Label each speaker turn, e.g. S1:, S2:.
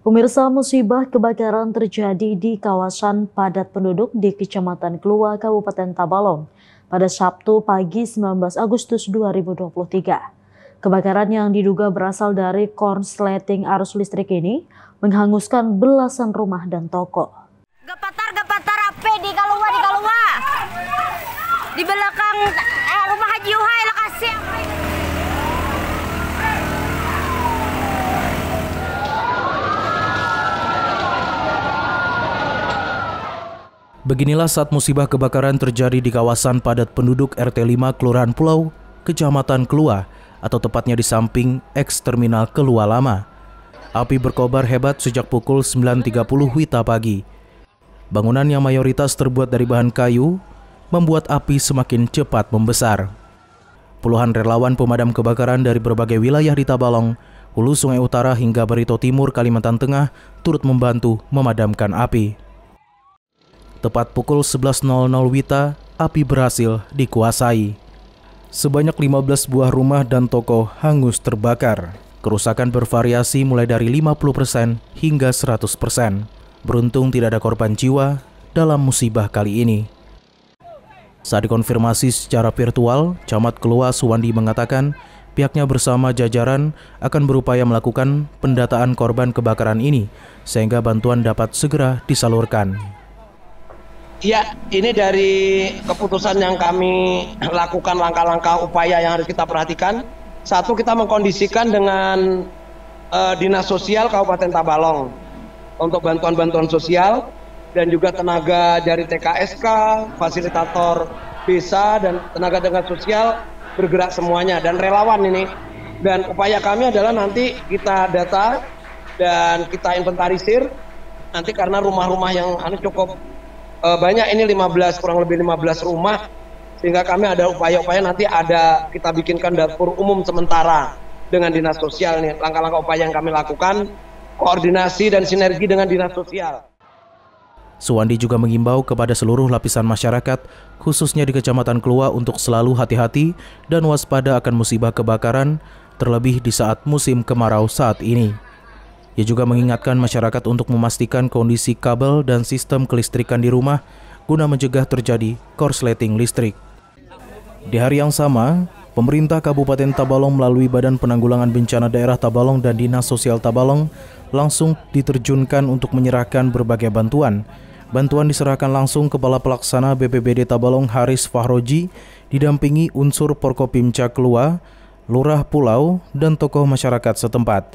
S1: Pemirsa musibah kebakaran terjadi di kawasan padat penduduk di Kecamatan Kelua, Kabupaten Tabalong pada Sabtu pagi 19 Agustus 2023. Kebakaran yang diduga berasal dari korsleting arus listrik ini menghanguskan belasan rumah dan toko. Gepatar-gepatar
S2: api di Kalua, di Kalua. Di belakang
S1: Beginilah saat musibah kebakaran terjadi di kawasan padat penduduk RT5 Kelurahan Pulau, Kecamatan Kelua, atau tepatnya di samping eks-terminal Kelua Lama. Api berkobar hebat sejak pukul 9.30 Wita pagi. Bangunan yang mayoritas terbuat dari bahan kayu membuat api semakin cepat membesar. Puluhan relawan pemadam kebakaran dari berbagai wilayah di Tabalong, Hulu Sungai Utara hingga Barito Timur, Kalimantan Tengah turut membantu memadamkan api. Tepat pukul 11.00 Wita, api berhasil dikuasai. Sebanyak 15 buah rumah dan toko hangus terbakar. Kerusakan bervariasi mulai dari 50% hingga 100%. Beruntung tidak ada korban jiwa dalam musibah kali ini. Saat dikonfirmasi secara virtual, Camat Kelua Suwandi mengatakan pihaknya bersama jajaran akan berupaya melakukan pendataan korban kebakaran ini sehingga bantuan dapat segera disalurkan.
S2: Ya ini dari keputusan yang kami lakukan langkah-langkah upaya yang harus kita perhatikan. Satu, kita mengkondisikan dengan uh, Dinas Sosial Kabupaten Tabalong untuk bantuan-bantuan sosial dan juga tenaga dari TKSK, fasilitator desa dan tenaga tenaga sosial bergerak semuanya dan relawan ini. Dan upaya kami adalah nanti kita data dan kita inventarisir nanti karena rumah-rumah yang anu cukup uh, banyak ini 15 kurang lebih 15 rumah sehingga kami ada upaya-upaya nanti ada kita bikinkan dapur umum sementara dengan dinas sosial nih langkah-langkah upaya yang kami lakukan koordinasi dan sinergi dengan dinas sosial.
S1: Suwandi juga mengimbau kepada seluruh lapisan masyarakat, khususnya di Kecamatan Kelua untuk selalu hati-hati dan waspada akan musibah kebakaran, terlebih di saat musim kemarau saat ini. Ia juga mengingatkan masyarakat untuk memastikan kondisi kabel dan sistem kelistrikan di rumah guna mencegah terjadi korsleting listrik. Di hari yang sama, pemerintah Kabupaten Tabalong melalui Badan Penanggulangan Bencana Daerah Tabalong dan Dinas Sosial Tabalong langsung diterjunkan untuk menyerahkan berbagai bantuan. Bantuan diserahkan langsung Kepala Pelaksana BPBD Tabalong Haris Fahroji didampingi unsur Porkopimca Keluar, Lurah Pulau, dan tokoh masyarakat setempat.